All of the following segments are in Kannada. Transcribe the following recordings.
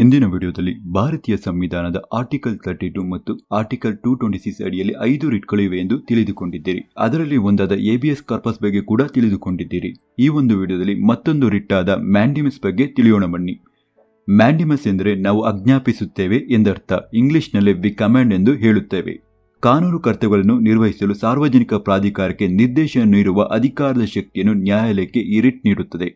ಹಿಂದಿನ ವಿಡಿಯೋದಲ್ಲಿ ಭಾರತೀಯ ಸಂವಿಧಾನದ ಆರ್ಟಿಕಲ್ ತರ್ಟಿ ಟು ಮತ್ತು ಆರ್ಟಿಕಲ್ ಟೂ ಟ್ವೆಂಟಿ ಸಿಕ್ಸ್ ಅಡಿಯಲ್ಲಿ ಐದು ರಿಟ್ಗಳಿವೆ ಎಂದು ತಿಳಿದುಕೊಂಡಿದ್ದೀರಿ ಅದರಲ್ಲಿ ಒಂದಾದ ಎಬಿಎಸ್ ಕಾರ್ಪಸ್ ಬಗ್ಗೆ ಕೂಡ ತಿಳಿದುಕೊಂಡಿದ್ದೀರಿ ಈ ಒಂದು ವಿಡಿಯೋದಲ್ಲಿ ಮತ್ತೊಂದು ರಿಟ್ಟಾದ ಮ್ಯಾಂಡಿಮಸ್ ಬಗ್ಗೆ ತಿಳಿಯೋಣ ಬನ್ನಿ ಮ್ಯಾಂಡಿಮಸ್ ಎಂದರೆ ನಾವು ಆಜ್ಞಾಪಿಸುತ್ತೇವೆ ಎಂದರ್ಥ ಇಂಗ್ಲಿಷ್ನಲ್ಲಿ ವಿ ಕಮ್ಯಾಂಡ್ ಎಂದು ಹೇಳುತ್ತೇವೆ ಕಾನೂನು ಕರ್ತವ್ಯಗಳನ್ನು ನಿರ್ವಹಿಸಲು ಸಾರ್ವಜನಿಕ ಪ್ರಾಧಿಕಾರಕ್ಕೆ ನಿರ್ದೇಶನ ನೀಡುವ ಅಧಿಕಾರದ ಶಕ್ತಿಯನ್ನು ನ್ಯಾಯಾಲಯಕ್ಕೆ ಈ ರಿಟ್ ನೀಡುತ್ತದೆ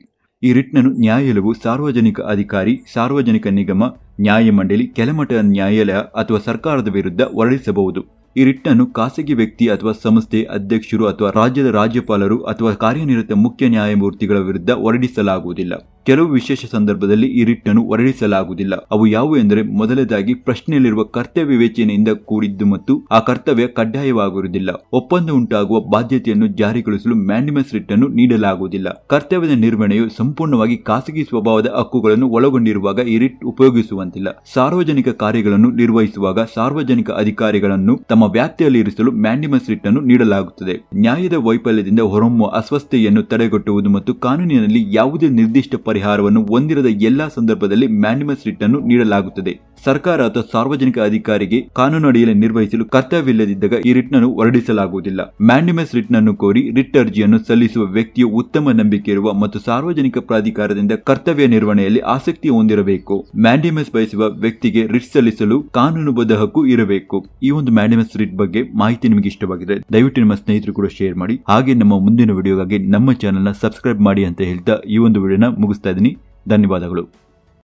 ಈ ರಿಟ್ನನ್ನು ನ್ಯಾಯಾಲಯವು ಸಾರ್ವಜನಿಕ ಅಧಿಕಾರಿ ಸಾರ್ವಜನಿಕ ನಿಗಮ ನ್ಯಾಯಮಂಡಳಿ ಕೆಳಮಟ್ಟದ ನ್ಯಾಯಾಲಯ ಅಥವಾ ಸರ್ಕಾರದ ವಿರುದ್ಧ ಹೊರಡಿಸಬಹುದು ಈ ರಿಟ್ನನ್ನು ಖಾಸಗಿ ವ್ಯಕ್ತಿ ಅಥವಾ ಸಂಸ್ಥೆ ಅಧ್ಯಕ್ಷರು ಅಥವಾ ರಾಜ್ಯದ ರಾಜ್ಯಪಾಲರು ಅಥವಾ ಕಾರ್ಯನಿರತ ಮುಖ್ಯ ನ್ಯಾಯಮೂರ್ತಿಗಳ ವಿರುದ್ಧ ಹೊರಡಿಸಲಾಗುವುದಿಲ್ಲ ಕೆಲವು ವಿಶೇಷ ಸಂದರ್ಭದಲ್ಲಿ ಈ ರಿಟ್ಟನ್ನು ಹೊರಡಿಸಲಾಗುವುದಿಲ್ಲ ಅವು ಯಾವುವು ಎಂದರೆ ಮೊದಲದಾಗಿ ಪ್ರಶ್ನೆಯಲ್ಲಿರುವ ಕರ್ತವ್ಯ ವಿವೇಚನೆಯಿಂದ ಕೂಡಿದ್ದು ಮತ್ತು ಆ ಕರ್ತವ್ಯ ಕಡ್ಡಾಯವಾಗುವುದಿಲ್ಲ ಒಪ್ಪಂದ ಉಂಟಾಗುವ ಬಾಧ್ಯತೆಯನ್ನು ಜಾರಿಗೊಳಿಸಲು ಮ್ಯಾಂಡಿಮಸ್ ಅನ್ನು ನೀಡಲಾಗುವುದಿಲ್ಲ ಕರ್ತವ್ಯದ ನಿರ್ವಹಣೆಯು ಸಂಪೂರ್ಣವಾಗಿ ಖಾಸಗಿ ಸ್ವಭಾವದ ಹಕ್ಕುಗಳನ್ನು ಒಳಗೊಂಡಿರುವಾಗ ಈ ರಿಟ್ ಉಪಯೋಗಿಸುವಂತಿಲ್ಲ ಸಾರ್ವಜನಿಕ ಕಾರ್ಯಗಳನ್ನು ನಿರ್ವಹಿಸುವಾಗ ಸಾರ್ವಜನಿಕ ಅಧಿಕಾರಿಗಳನ್ನು ತಮ್ಮ ವ್ಯಾಪ್ತಿಯಲ್ಲಿ ಇರಿಸಲು ಮ್ಯಾಂಡಿಮಸ್ ಅನ್ನು ನೀಡಲಾಗುತ್ತದೆ ನ್ಯಾಯದ ವೈಫಲ್ಯದಿಂದ ಹೊರಹೊಮ್ಮುವ ಅಸ್ವಸ್ಥೆಯನ್ನು ತಡೆಗಟ್ಟುವುದು ಮತ್ತು ಕಾನೂನಿನಲ್ಲಿ ಯಾವುದೇ ನಿರ್ದಿಷ್ಟ ಪರಿಹಾರವನ್ನು ಹೊಂದಿರದ ಎಲ್ಲಾ ಸಂದರ್ಭದಲ್ಲಿ ಮ್ಯಾಂಡಿಮಸ್ ರಿಟ್ ಅನ್ನು ನೀಡಲಾಗುತ್ತದೆ ಸರ್ಕಾರ ಅಥವಾ ಸಾರ್ವಜನಿಕ ಅಧಿಕಾರಿಗೆ ಕಾನೂನು ಅಡಿಯಲ್ಲಿ ನಿರ್ವಹಿಸಲು ಕರ್ತವ್ಯವಿಲ್ಲದಿದ್ದಾಗ ಈ ರಿಟ್ನನ್ನು ಹೊರಡಿಸಲಾಗುವುದಿಲ್ಲ ಮ್ಯಾಂಡಿಮಸ್ ರಿಟ್ನನ್ನು ಕೋರಿ ರಿಟ್ ಅರ್ಜಿಯನ್ನು ಸಲ್ಲಿಸುವ ವ್ಯಕ್ತಿಯು ಉತ್ತಮ ನಂಬಿಕೆ ಇರುವ ಮತ್ತು ಸಾರ್ವಜನಿಕ ಪ್ರಾಧಿಕಾರದಿಂದ ಕರ್ತವ್ಯ ನಿರ್ವಹಣೆಯಲ್ಲಿ ಆಸಕ್ತಿ ಹೊಂದಿರಬೇಕು ಮ್ಯಾಂಡಿಮಸ್ ಬಯಸುವ ವ್ಯಕ್ತಿಗೆ ರಿಟ್ ಸಲ್ಲಿಸಲು ಕಾನೂನುಬದ್ಧ ಹಕ್ಕು ಇರಬೇಕು ಈ ಒಂದು ಮ್ಯಾಂಡಿಮಸ್ ರಿಟ್ ಬಗ್ಗೆ ಮಾಹಿತಿ ನಿಮಗೆ ಇಷ್ಟವಾಗಿದೆ ದಯವಿಟ್ಟು ನಿಮ್ಮ ಸ್ನೇಹಿತರು ಕೂಡ ಶೇರ್ ಮಾಡಿ ಹಾಗೆ ನಮ್ಮ ಮುಂದಿನ ವಿಡಿಯೋಗಾಗಿ ನಮ್ಮ ಚಾನೆಲ್ನ ಸಬ್ಸ್ಕ್ರೈಬ್ ಮಾಡಿ ಅಂತ ಹೇಳ್ತಾ ಈ ಒಂದು ವಿಡಿಯೋನ ಮುಗಿಸ್ತಾ ಇದ್ದೀನಿ ಧನ್ಯವಾದಗಳು